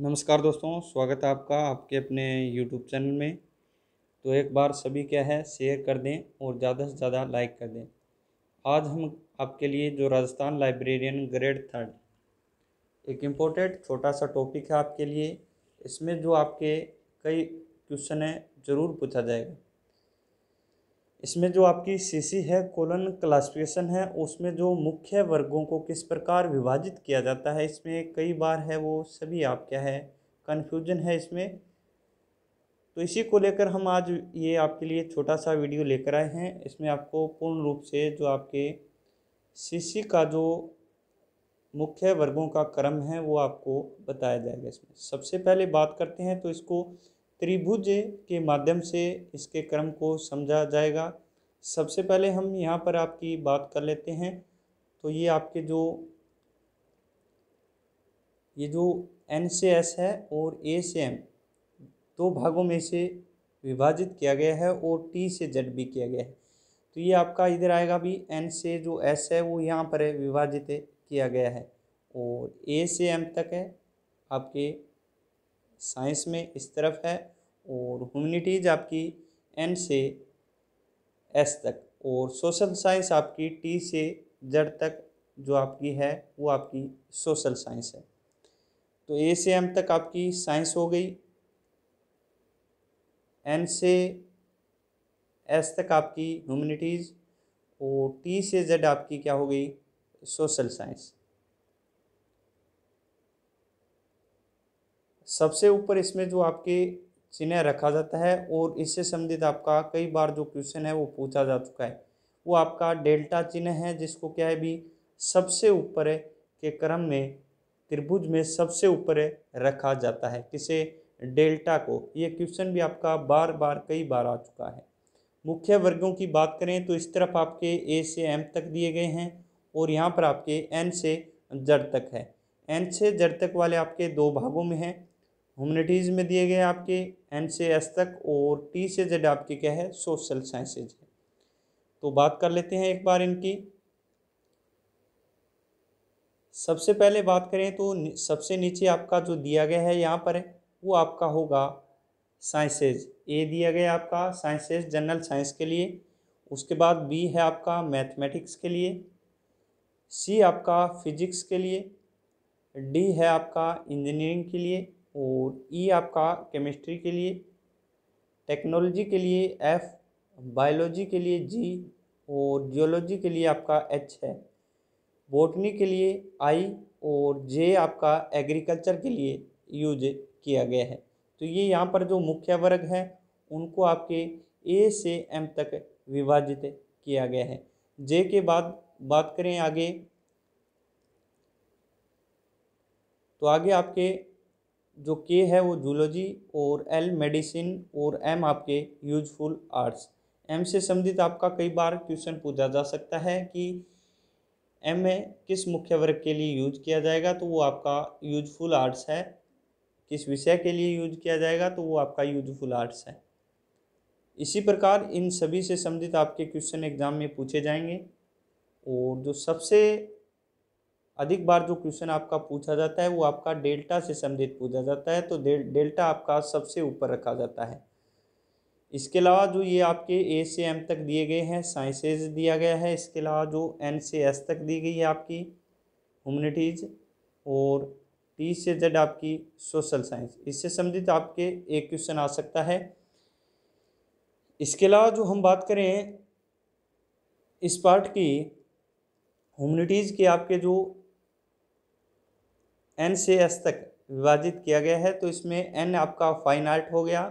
नमस्कार दोस्तों स्वागत है आपका आपके अपने यूट्यूब चैनल में तो एक बार सभी क्या है शेयर कर दें और ज़्यादा से ज़्यादा लाइक कर दें आज हम आपके लिए जो राजस्थान लाइब्रेरियन ग्रेड थर्ड एक इम्पोर्टेंट छोटा सा टॉपिक है आपके लिए इसमें जो आपके कई क्वेश्चन है ज़रूर पूछा जाएगा इसमें जो आपकी सीसी है कोलन क्लासिफिकेशन है उसमें जो मुख्य वर्गों को किस प्रकार विभाजित किया जाता है इसमें कई बार है वो सभी आप क्या है कन्फ्यूजन है इसमें तो इसी को लेकर हम आज ये आपके लिए छोटा सा वीडियो लेकर आए हैं इसमें आपको पूर्ण रूप से जो आपके सीसी का जो मुख्य वर्गों का क्रम है वो आपको बताया जाएगा इसमें सबसे पहले बात करते हैं तो इसको त्रिभुज के माध्यम से इसके क्रम को समझा जाएगा सबसे पहले हम यहाँ पर आपकी बात कर लेते हैं तो ये आपके जो ये जो एन से एस है और ए से एम दो भागों में से विभाजित किया गया है और टी से जेड भी किया गया है तो ये आपका इधर आएगा भी एन से जो एस है वो यहाँ पर है विभाजित किया गया है और ए से एम तक है आपके साइंस में इस तरफ है और ह्यूमनिटीज़ आपकी एन से एस तक और सोशल साइंस आपकी टी से जड़ तक जो आपकी है वो आपकी सोशल साइंस है तो ए से एम तक आपकी साइंस हो गई एन से एस तक आपकी ह्यूमनिटीज़ और टी से जेड आपकी क्या हो गई सोशल साइंस सबसे ऊपर इसमें जो आपके चिन्ह रखा जाता है और इससे संबंधित आपका कई बार जो क्वेश्चन है वो पूछा जा चुका है वो आपका डेल्टा चिन्ह है जिसको क्या है भी सबसे ऊपर के क्रम में त्रिभुज में सबसे ऊपर रखा जाता है किसे डेल्टा को ये क्वेश्चन भी आपका बार बार कई बार आ चुका है मुख्य वर्गों की बात करें तो इस तरफ आपके ए से एम तक दिए गए हैं और यहाँ पर आपके एन से जड़ तक है एन से जड़ तक वाले आपके दो भागों में हैं ह्यूमनिटीज़ में दिए गए आपके एन से एस तक और टी से जेड आपके क्या है सोशल साइंसेज है तो बात कर लेते हैं एक बार इनकी सबसे पहले बात करें तो सबसे नीचे आपका जो दिया गया है यहाँ पर वो आपका होगा साइंसेज ए दिया गया आपका साइंसेज जनरल साइंस के लिए उसके बाद बी है आपका मैथमेटिक्स के लिए सी आपका फिजिक्स के लिए डी है आपका इंजीनियरिंग के लिए और ई e आपका केमिस्ट्री के लिए टेक्नोलॉजी के लिए एफ़ बायोलॉजी के लिए जी और जियोलॉजी के लिए आपका एच है बोटनी के लिए आई और जे आपका एग्रीकल्चर के लिए यूज किया गया है तो ये यहाँ पर जो मुख्य वर्ग हैं उनको आपके ए से एम तक विभाजित किया गया है जे के बाद बात करें आगे तो आगे आपके जो के है वो जूलॉजी और एल मेडिसिन और एम आपके यूजफुल आर्ट्स एम से संबंधित आपका कई बार क्वेश्चन पूछा जा सकता है कि एम में किस मुख्य वर्ग के लिए यूज किया जाएगा तो वो आपका यूजफुल आर्ट्स है किस विषय के लिए यूज किया जाएगा तो वो आपका यूजफुल आर्ट्स है इसी प्रकार इन सभी से संबंधित आपके क्वेश्चन एग्जाम में पूछे जाएंगे और जो सबसे अधिक बार जो क्वेश्चन आपका पूछा जाता है वो आपका डेल्टा से संबंधित पूछा जाता है तो डे, डेल्टा आपका सबसे ऊपर रखा जाता है इसके अलावा जो ये आपके ए से एम तक दिए गए हैं साइंसेज दिया गया है इसके अलावा जो एन से एस तक दी गई है आपकी ह्यूमनिटीज़ और टी से जेड आपकी सोशल साइंस इससे संबंधित आपके एक क्वेश्चन आ सकता है इसके अलावा जो हम बात करें इस पार्ट की ह्यूमनिटीज़ के आपके जो एन से एस तक विभाजित किया गया है तो इसमें एन आपका फाइन आर्ट हो गया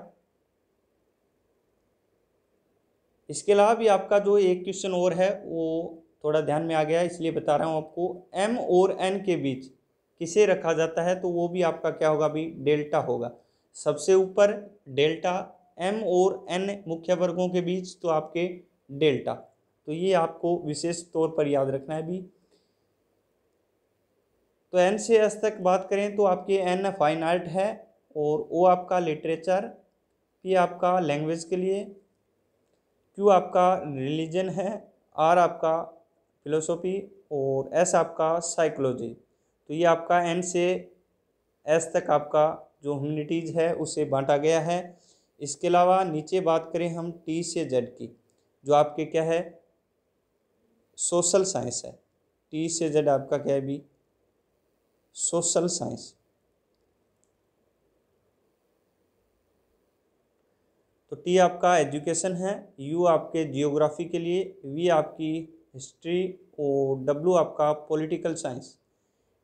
इसके अलावा भी आपका जो एक क्वेश्चन और है वो थोड़ा ध्यान में आ गया इसलिए बता रहा हूँ आपको एम और एन के बीच किसे रखा जाता है तो वो भी आपका क्या होगा अभी डेल्टा होगा सबसे ऊपर डेल्टा एम और एन मुख्य वर्गों के बीच तो आपके डेल्टा तो ये आपको विशेष तौर पर याद रखना है अभी तो एन से एस तक बात करें तो आपके एन फाइन आर्ट है और ओ आपका लिटरेचर पी आपका लैंग्वेज के लिए क्यू आपका रिलीजन है आर आपका फिलोसॉफी और एस आपका साइकोलॉजी तो ये आपका एन से एस तक आपका जो ह्यूमिनिटीज है उसे बांटा गया है इसके अलावा नीचे बात करें हम टी से जेड की जो आपके क्या है सोशल साइंस है टी से जेड आपका क्या है भी सोशल साइंस तो टी आपका एजुकेशन है यू आपके जियोग्राफी के लिए वी आपकी हिस्ट्री और डब्ल्यू आपका पॉलिटिकल साइंस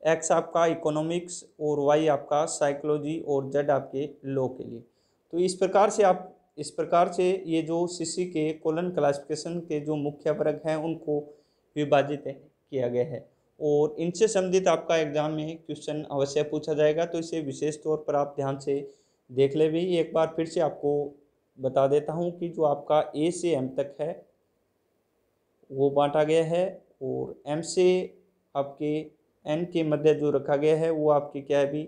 एक्स आपका इकोनॉमिक्स और वाई आपका साइकोलॉजी और जेड आपके लॉ के लिए तो इस प्रकार से आप इस प्रकार से ये जो सीसी के कोलन क्लासिफिकेशन के जो मुख्य वर्ग हैं उनको विभाजित किया गया है और इनसे संबंधित आपका एग्जाम में क्वेश्चन अवश्य पूछा जाएगा तो इसे विशेष तौर पर आप ध्यान से देख ले भी एक बार फिर से आपको बता देता हूँ कि जो आपका ए से एम तक है वो बांटा गया है और एम से आपके एन के मध्य जो रखा गया है वो आपके क्या है भी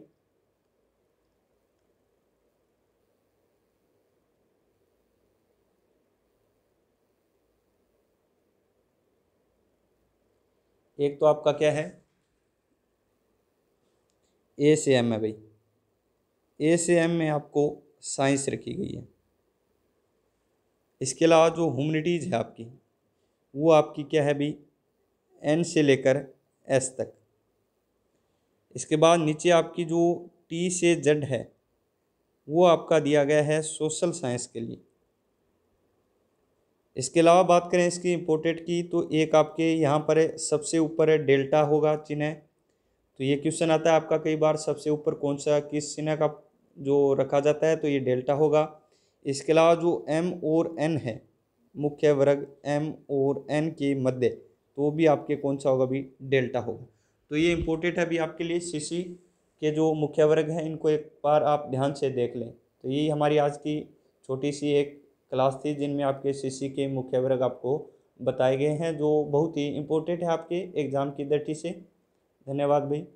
एक तो आपका क्या है ए से एम है भाई ए से एम में आपको साइंस रखी गई है इसके अलावा जो ह्यूमनिटीज़ है आपकी वो आपकी क्या है भाई एन से लेकर एस तक इसके बाद नीचे आपकी जो टी से जेड है वो आपका दिया गया है सोशल साइंस के लिए इसके अलावा बात करें इसकी इम्पोर्टेड की तो एक आपके यहाँ पर है सबसे ऊपर है डेल्टा होगा चिन्ह तो ये क्वेश्चन आता है आपका कई बार सबसे ऊपर कौन सा किस चिन्ह का जो रखा जाता है तो ये डेल्टा होगा इसके अलावा जो एम और एन है मुख्य वर्ग एम और एन के मध्य तो वो भी आपके कौन सा होगा अभी डेल्टा होगा तो ये इम्पोर्टेंट है अभी आपके लिए सी के जो मुख्य वर्ग हैं इनको एक बार आप ध्यान से देख लें तो यही हमारी आज की छोटी सी एक क्लास थी जिनमें आपके सीसी के मुख्य वर्ग आपको बताए गए हैं जो बहुत ही इम्पोर्टेंट है आपके एग्ज़ाम की दृष्टि से धन्यवाद भाई